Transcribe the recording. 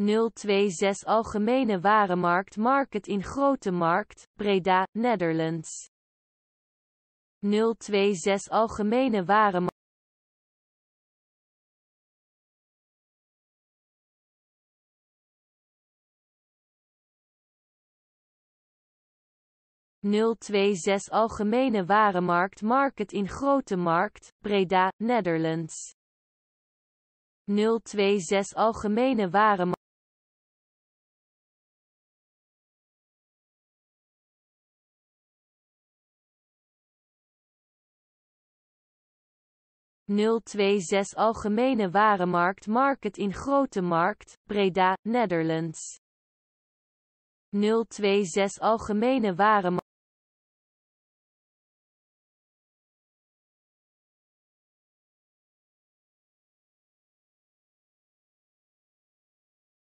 026 Algemene Warenmarkt Market in Grote Markt, Breda, Netherlands. 026 Algemene Warenmarkt ...026 Algemene Warenmarkt Market in Grote Markt, Breda, Netherlands. 026 Algemene Warenmarkt 026 Algemene Warenmarkt Market in Grote Markt, Breda, Netherlands. 026 Algemene Warenmarkt